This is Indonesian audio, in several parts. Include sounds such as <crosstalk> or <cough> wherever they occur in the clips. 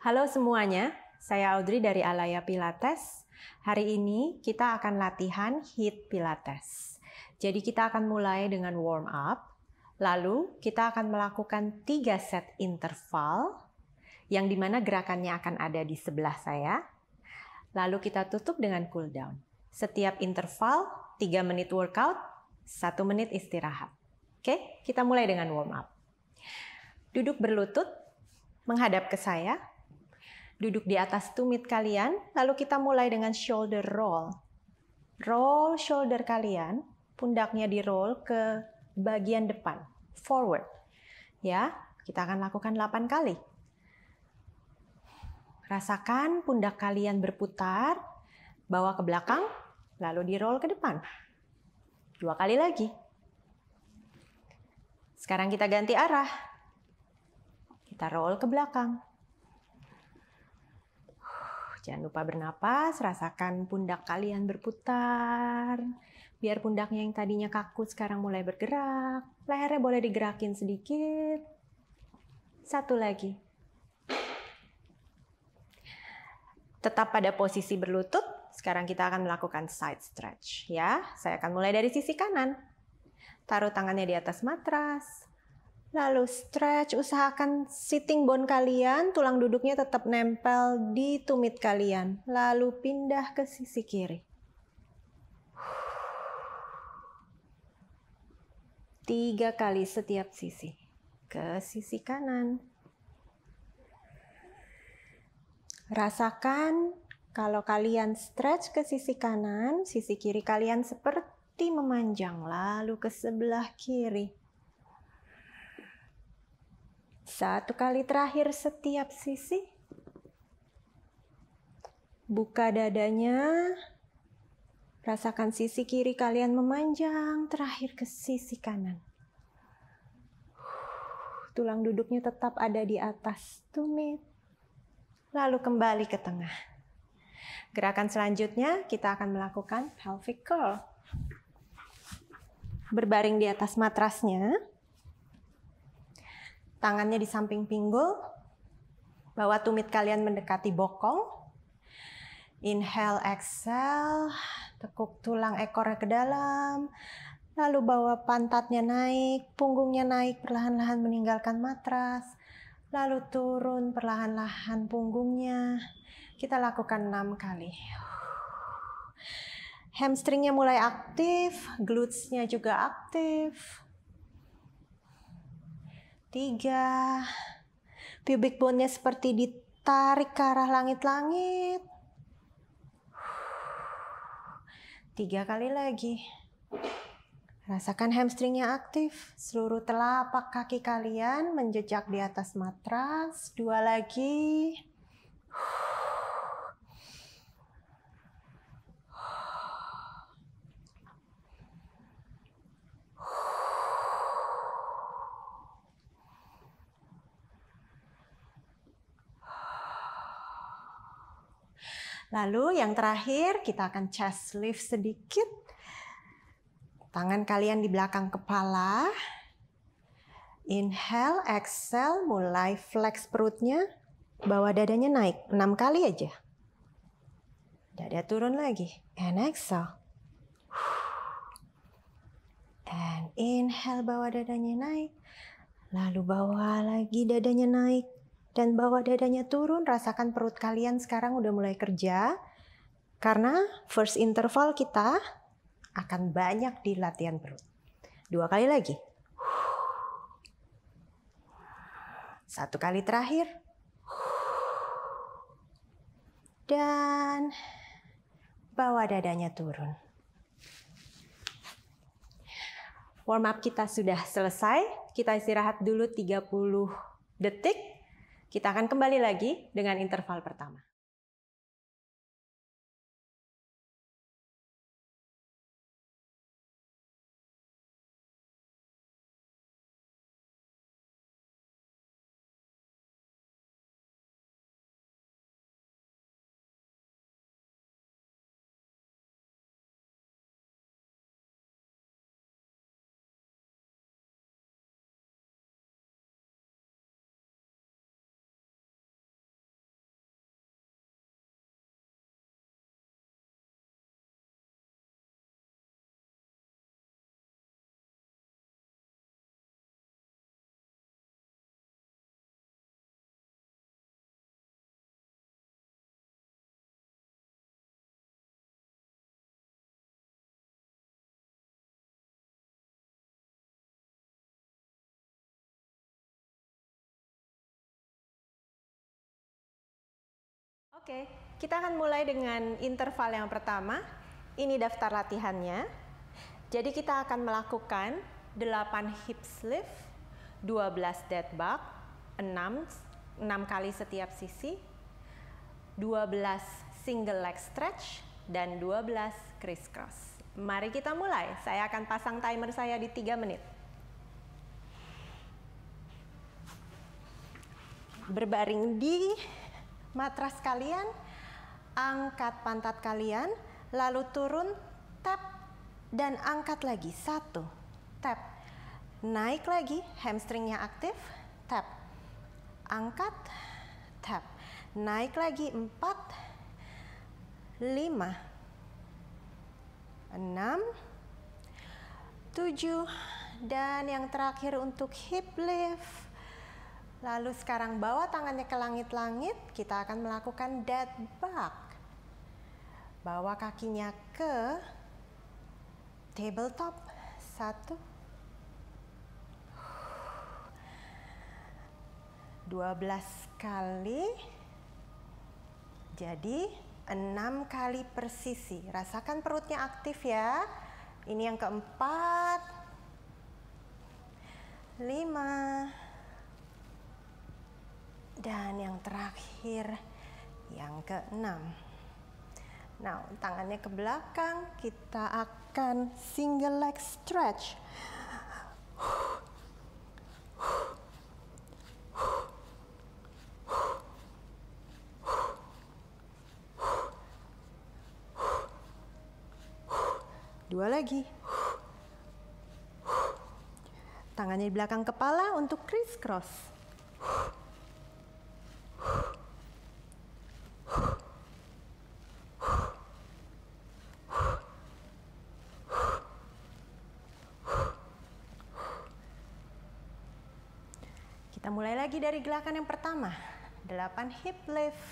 Halo semuanya, saya Audrey dari Alaya Pilates. Hari ini kita akan latihan HIIT Pilates. Jadi kita akan mulai dengan warm up, lalu kita akan melakukan tiga set interval yang dimana gerakannya akan ada di sebelah saya. Lalu kita tutup dengan cool down. Setiap interval 3 menit workout, satu menit istirahat. Oke, kita mulai dengan warm up. Duduk berlutut, menghadap ke saya, Duduk di atas tumit kalian, lalu kita mulai dengan shoulder roll. Roll shoulder kalian, pundaknya di roll ke bagian depan, forward. Ya, kita akan lakukan 8 kali. Rasakan pundak kalian berputar, bawa ke belakang, lalu di roll ke depan. Dua kali lagi. Sekarang kita ganti arah. Kita roll ke belakang. Jangan lupa bernapas, rasakan pundak kalian berputar. Biar pundaknya yang tadinya kaku sekarang mulai bergerak. Lehernya boleh digerakin sedikit. Satu lagi. Tetap pada posisi berlutut. Sekarang kita akan melakukan side stretch ya. Saya akan mulai dari sisi kanan. Taruh tangannya di atas matras, Lalu stretch, usahakan sitting bone kalian, tulang duduknya tetap nempel di tumit kalian. Lalu pindah ke sisi kiri. Tiga kali setiap sisi. Ke sisi kanan. Rasakan kalau kalian stretch ke sisi kanan, sisi kiri kalian seperti memanjang. Lalu ke sebelah kiri satu kali terakhir setiap sisi. Buka dadanya. Rasakan sisi kiri kalian memanjang terakhir ke sisi kanan. Tulang duduknya tetap ada di atas tumit. Lalu kembali ke tengah. Gerakan selanjutnya kita akan melakukan pelvic curl. Berbaring di atas matrasnya tangannya di samping pinggul, bawa tumit kalian mendekati bokong. Inhale, exhale, tekuk tulang ekornya ke dalam, lalu bawa pantatnya naik, punggungnya naik, perlahan-lahan meninggalkan matras, lalu turun perlahan-lahan punggungnya. Kita lakukan 6 kali. Hamstringnya mulai aktif, glutesnya juga aktif tiga. Pubic bone-nya seperti ditarik ke arah langit-langit. Tiga kali lagi. Rasakan hamstringnya aktif. Seluruh telapak kaki kalian menjejak di atas matras. Dua lagi. Dua Lalu yang terakhir kita akan chest lift sedikit. Tangan kalian di belakang kepala. Inhale, exhale, mulai flex perutnya. Bawa dadanya naik 6 kali aja. Dada turun lagi. And exhale. And inhale, bawa dadanya naik. Lalu bawa lagi dadanya naik dan bawa dadanya turun, rasakan perut kalian sekarang udah mulai kerja. Karena first interval kita akan banyak di latihan perut. Dua kali lagi. Satu kali terakhir. Dan bawa dadanya turun. Warm up kita sudah selesai. Kita istirahat dulu 30 detik kita akan kembali lagi dengan interval pertama. Oke, kita akan mulai dengan interval yang pertama. Ini daftar latihannya. Jadi kita akan melakukan 8 hip lift, 12 dead bug, 6, 6 kali setiap sisi, 12 single leg stretch, dan 12 crisscross. Mari kita mulai. Saya akan pasang timer saya di 3 menit. Berbaring di matras kalian, angkat pantat kalian, lalu turun, tap, dan angkat lagi. Satu, tap. Naik lagi, hamstringnya aktif, tap. Angkat, tap. Naik lagi, empat, lima, enam, tujuh, dan yang terakhir untuk hip lift. Lalu sekarang bawa tangannya ke langit-langit, kita akan melakukan dead bug. Bawa kakinya ke tabletop. Satu. Dua belas kali. Jadi enam kali persisi. Rasakan perutnya aktif ya. Ini yang keempat. Lima. Dan yang terakhir, yang keenam. Nah, tangannya ke belakang, kita akan single leg stretch. Dua lagi. Tangannya di belakang kepala untuk criss cross. dari gerakan yang pertama, delapan hip lift.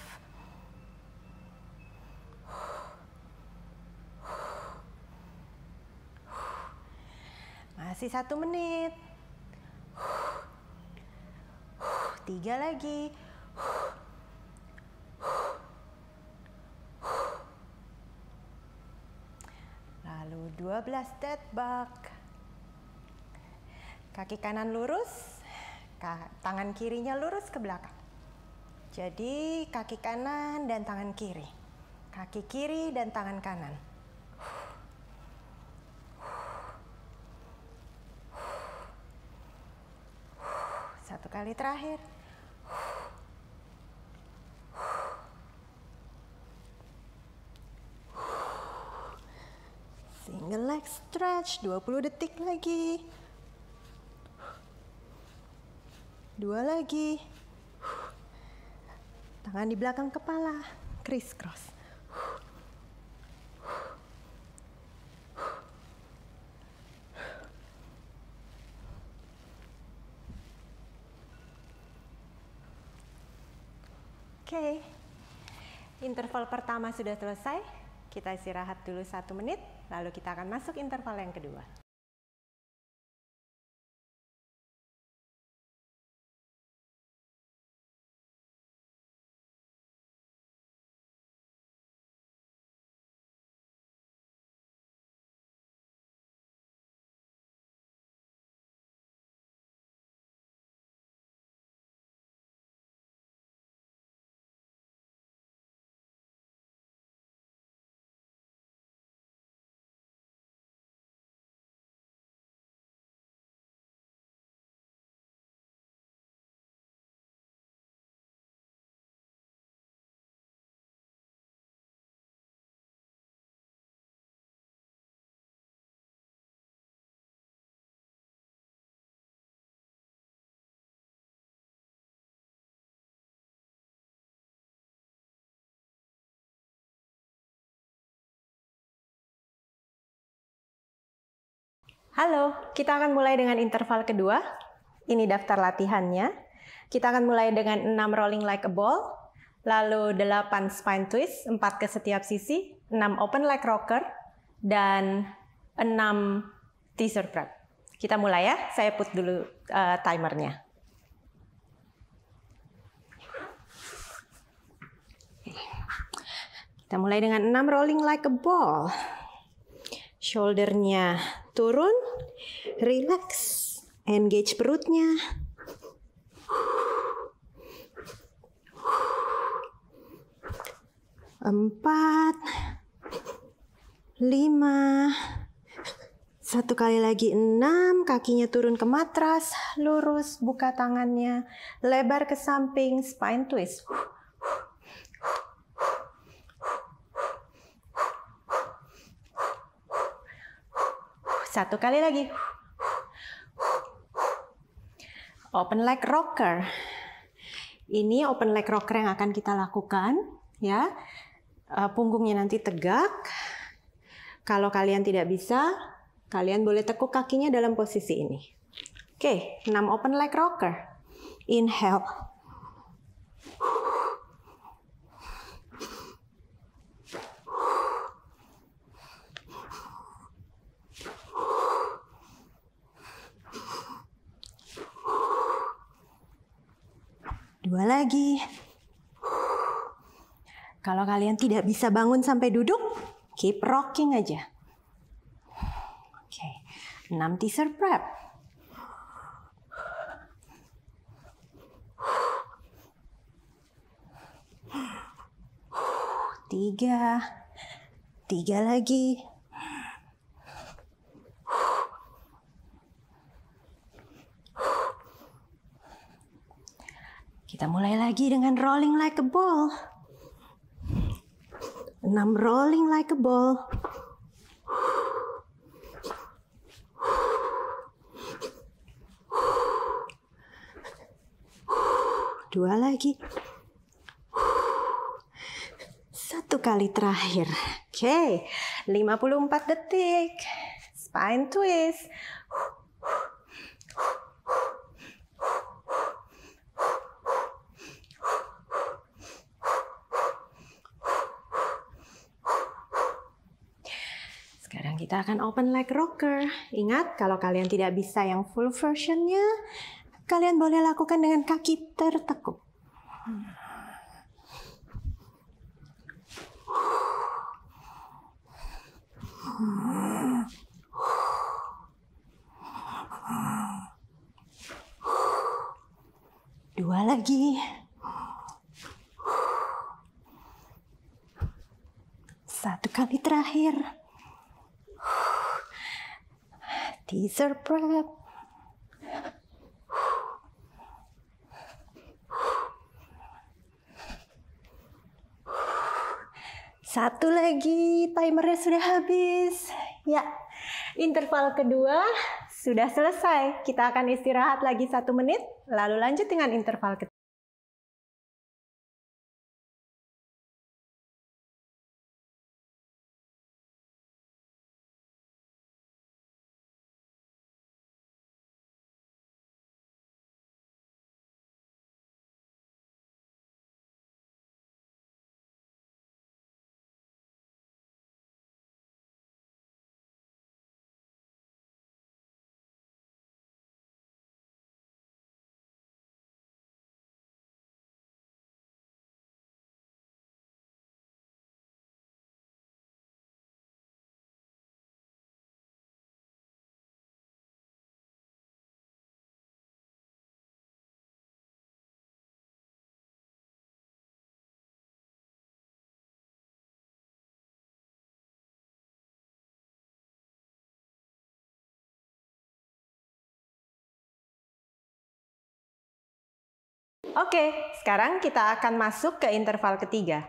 Masih satu menit. Tiga lagi. Lalu dua belas dead bug. Kaki kanan lurus, tangan kirinya lurus ke belakang. Jadi kaki kanan dan tangan kiri. Kaki kiri dan tangan kanan. Satu kali terakhir. Single leg stretch 20 detik lagi. dua lagi. Tangan di belakang kepala, criss cross. Oke, okay. interval pertama sudah selesai. Kita istirahat dulu satu menit, lalu kita akan masuk interval yang kedua. Halo, kita akan mulai dengan interval kedua. Ini daftar latihannya. Kita akan mulai dengan 6 rolling like a ball, lalu 8 spine twist, 4 ke setiap sisi, 6 open like rocker, dan 6 teaser prep. Kita mulai ya, saya put dulu uh, timernya. Kita mulai dengan 6 rolling like a ball. Shouldernya turun, relax, engage perutnya. Empat, lima, satu kali lagi enam, kakinya turun ke matras, lurus, buka tangannya, lebar ke samping, spine twist. Satu kali lagi. Open leg rocker. Ini open leg rocker yang akan kita lakukan, ya. Eh, punggungnya nanti tegak. Kalau kalian tidak bisa, kalian boleh tekuk kakinya dalam posisi ini. Oke, 6 open leg rocker. Inhale. dua lagi. Kalau kalian tidak bisa bangun sampai duduk, keep rocking aja. Oke, okay. teaser prep. Tiga, tiga lagi. Kita mulai lagi dengan rolling like a ball. Enam rolling like a ball. Dua lagi. Satu kali terakhir. Oke, okay. 54 detik. Spine twist. Sekarang kita akan open like rocker. Ingat, kalau kalian tidak bisa yang full versionnya, kalian boleh lakukan dengan kaki tertekuk. freezer prep. Satu lagi, timernya sudah habis. Ya, interval kedua sudah selesai. Kita akan istirahat lagi satu menit, lalu lanjut dengan interval ketiga. Oke, sekarang kita akan masuk ke interval ketiga.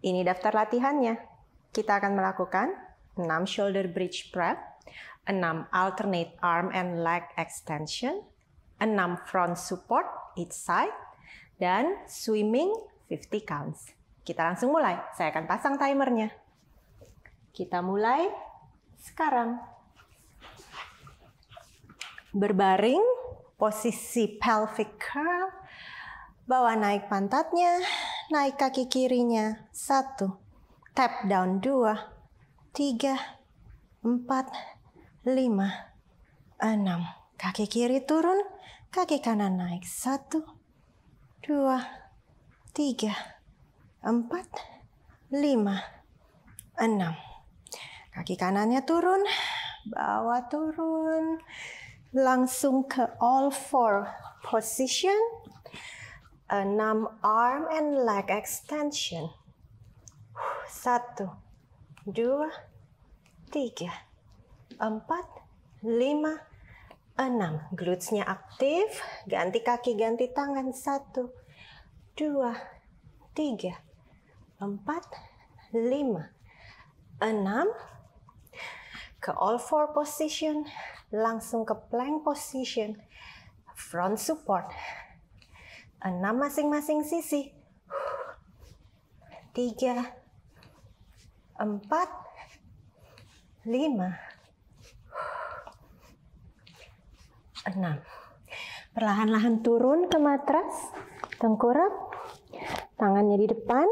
Ini daftar latihannya. Kita akan melakukan 6 shoulder bridge prep, 6 alternate arm and leg extension, 6 front support each side, dan swimming 50 counts. Kita langsung mulai. Saya akan pasang timernya. Kita mulai sekarang. Berbaring, posisi pelvic curl, Bawa naik pantatnya, naik kaki kirinya. Satu. Tap down. Dua. Tiga. Empat. Lima. Enam. Kaki kiri turun, kaki kanan naik. Satu. Dua. Tiga. Empat. Lima. Enam. Kaki kanannya turun, bawa turun. Langsung ke all four position Enam arm and leg extension. satu, dua, tiga, empat, lima, enam. Glutesnya aktif, ganti kaki, ganti tangan. Satu, dua, tiga, empat, lima, enam. Ke all four position, langsung ke plank position, front support. Enam masing-masing sisi. Tiga, empat, lima, enam. Perlahan-lahan turun ke matras, tengkurap, tangannya di depan,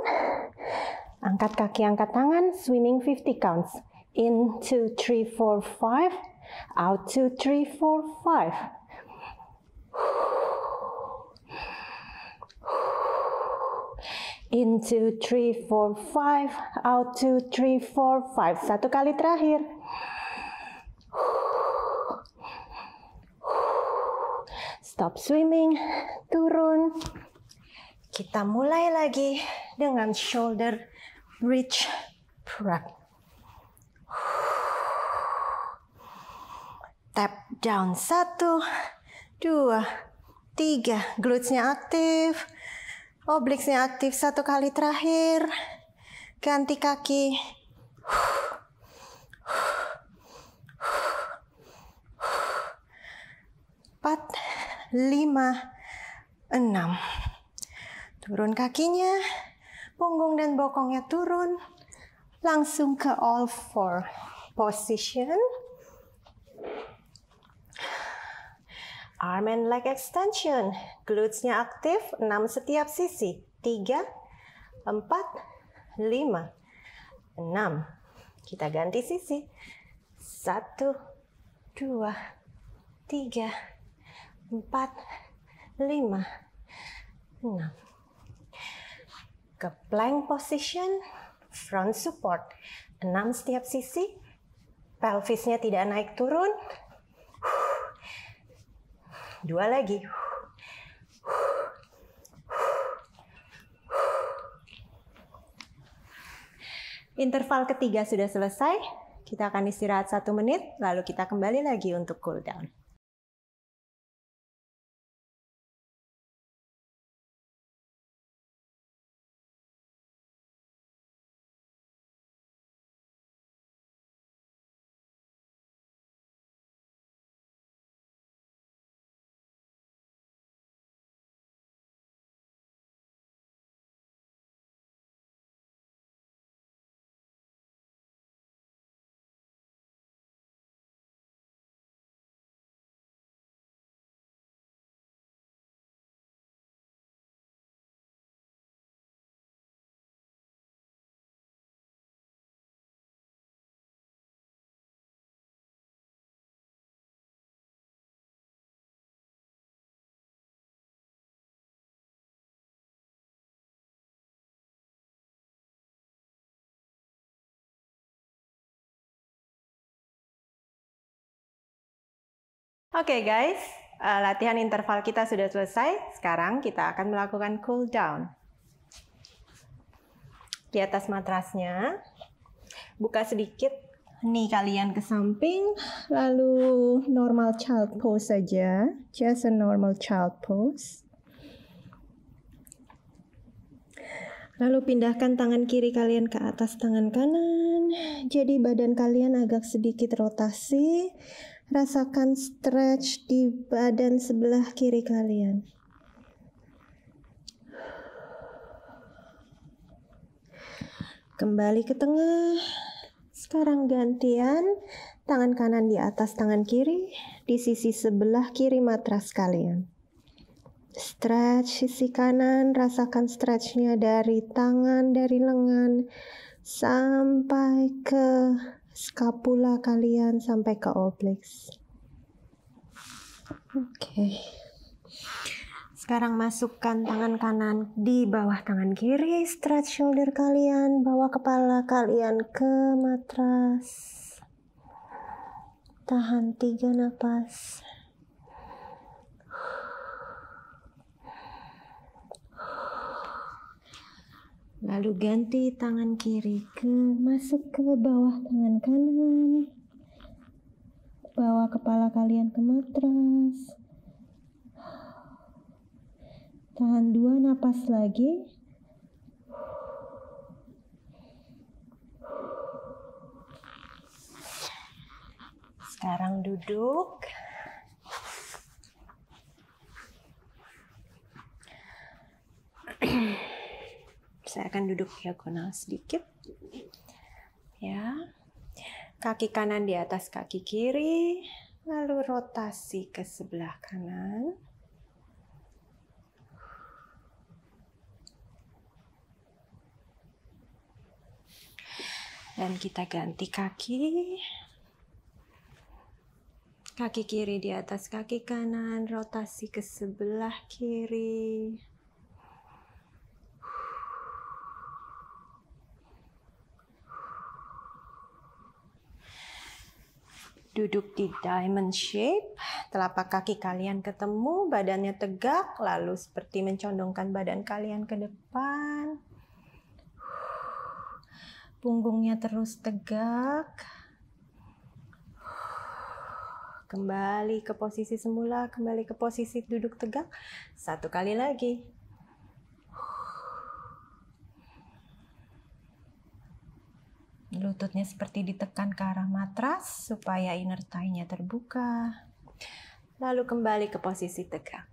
angkat kaki, angkat tangan, swimming 50 counts. In 2, 3, 4, 5, out 2, 3, 4, 5. in two, 3, 4, 5 out two, three, four, five. satu kali terakhir stop swimming turun kita mulai lagi dengan shoulder bridge prep tap down satu dua tiga glutesnya aktif obliknya oh, aktif satu kali terakhir. Ganti kaki. Empat, lima, enam. Turun kakinya, punggung dan bokongnya turun. Langsung ke all four position. Arm and leg extension. Glutesnya aktif, 6 setiap sisi. 3, 4, 5, 6. Kita ganti sisi. 1, 2, 3, 4, 5, 6 ke plank position, front support. 6 setiap sisi, pelvisnya tidak naik turun, Dua lagi. Interval ketiga sudah selesai. Kita akan istirahat satu menit, lalu kita kembali lagi untuk cool down. Oke okay guys, eh, latihan interval kita sudah selesai. Sekarang kita akan melakukan cool down. Di atas matrasnya, buka sedikit nih kalian ke samping, lalu normal child pose saja, just a normal child pose. Lalu pindahkan tangan kiri kalian ke atas tangan kanan. Jadi badan kalian agak sedikit rotasi Rasakan stretch di badan sebelah kiri kalian. Kembali ke tengah. Sekarang gantian tangan kanan di atas tangan kiri di sisi sebelah kiri matras kalian. Stretch sisi kanan, rasakan stretchnya dari tangan, dari lengan sampai ke skapula kalian sampai ke obliques. Oke. Okay. Sekarang masukkan tangan kanan di bawah tangan kiri, stretch shoulder kalian, bawa kepala kalian ke matras. Tahan tiga napas. Lalu ganti tangan kiri ke masuk ke bawah tangan kanan. Bawa kepala kalian ke matras. Tahan dua napas lagi. Sekarang duduk. <clears throat> Saya akan duduk diagonal sedikit. Ya. Kaki kanan di atas kaki kiri, lalu rotasi ke sebelah kanan. dan kita ganti kaki kaki kiri di atas kaki kanan rotasi ke sebelah kiri Duduk di diamond shape, telapak kaki kalian ketemu, badannya tegak, lalu seperti mencondongkan badan kalian ke depan. Punggungnya terus tegak. Kembali ke posisi semula, kembali ke posisi duduk tegak. Satu kali lagi. Lututnya seperti ditekan ke arah matras supaya inner thigh-nya terbuka. Lalu kembali ke posisi tegak.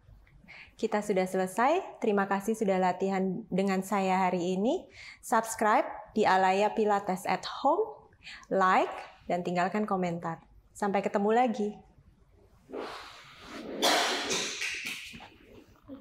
Kita sudah selesai. Terima kasih sudah latihan dengan saya hari ini. Subscribe di Alaya Pilates at Home, like, dan tinggalkan komentar. Sampai ketemu lagi.